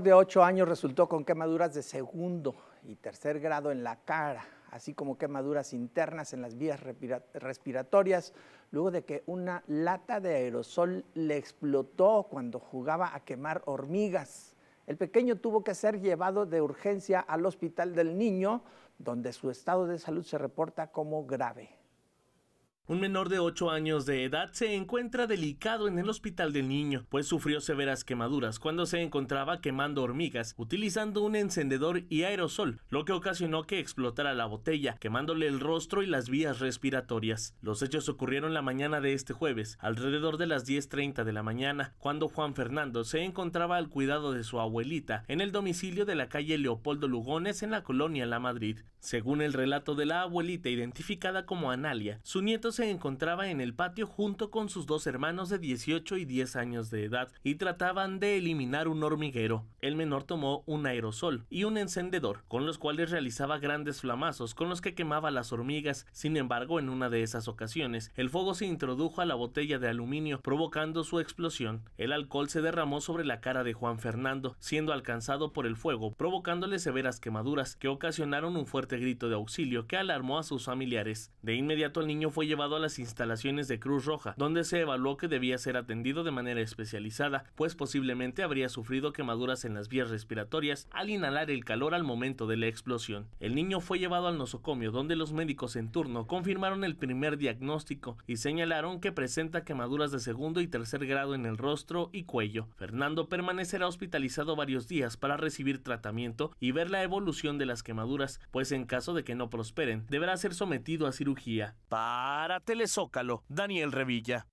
de ocho años resultó con quemaduras de segundo y tercer grado en la cara, así como quemaduras internas en las vías respiratorias, luego de que una lata de aerosol le explotó cuando jugaba a quemar hormigas. El pequeño tuvo que ser llevado de urgencia al hospital del niño, donde su estado de salud se reporta como grave. Un menor de 8 años de edad se encuentra delicado en el hospital del niño, pues sufrió severas quemaduras cuando se encontraba quemando hormigas utilizando un encendedor y aerosol, lo que ocasionó que explotara la botella, quemándole el rostro y las vías respiratorias. Los hechos ocurrieron la mañana de este jueves, alrededor de las 10.30 de la mañana, cuando Juan Fernando se encontraba al cuidado de su abuelita en el domicilio de la calle Leopoldo Lugones en la colonia La Madrid. Según el relato de la abuelita identificada como Analia, su nieto se encontraba en el patio junto con sus dos hermanos de 18 y 10 años de edad y trataban de eliminar un hormiguero. El menor tomó un aerosol y un encendedor, con los cuales realizaba grandes flamazos con los que quemaba las hormigas. Sin embargo, en una de esas ocasiones, el fuego se introdujo a la botella de aluminio, provocando su explosión. El alcohol se derramó sobre la cara de Juan Fernando, siendo alcanzado por el fuego, provocándole severas quemaduras que ocasionaron un fuerte grito de auxilio que alarmó a sus familiares. De inmediato el niño fue llevado a las instalaciones de Cruz Roja, donde se evaluó que debía ser atendido de manera especializada, pues posiblemente habría sufrido quemaduras en las vías respiratorias al inhalar el calor al momento de la explosión. El niño fue llevado al nosocomio, donde los médicos en turno confirmaron el primer diagnóstico y señalaron que presenta quemaduras de segundo y tercer grado en el rostro y cuello. Fernando permanecerá hospitalizado varios días para recibir tratamiento y ver la evolución de las quemaduras, pues en caso de que no prosperen, deberá ser sometido a cirugía. Para Telezócalo, Daniel Revilla.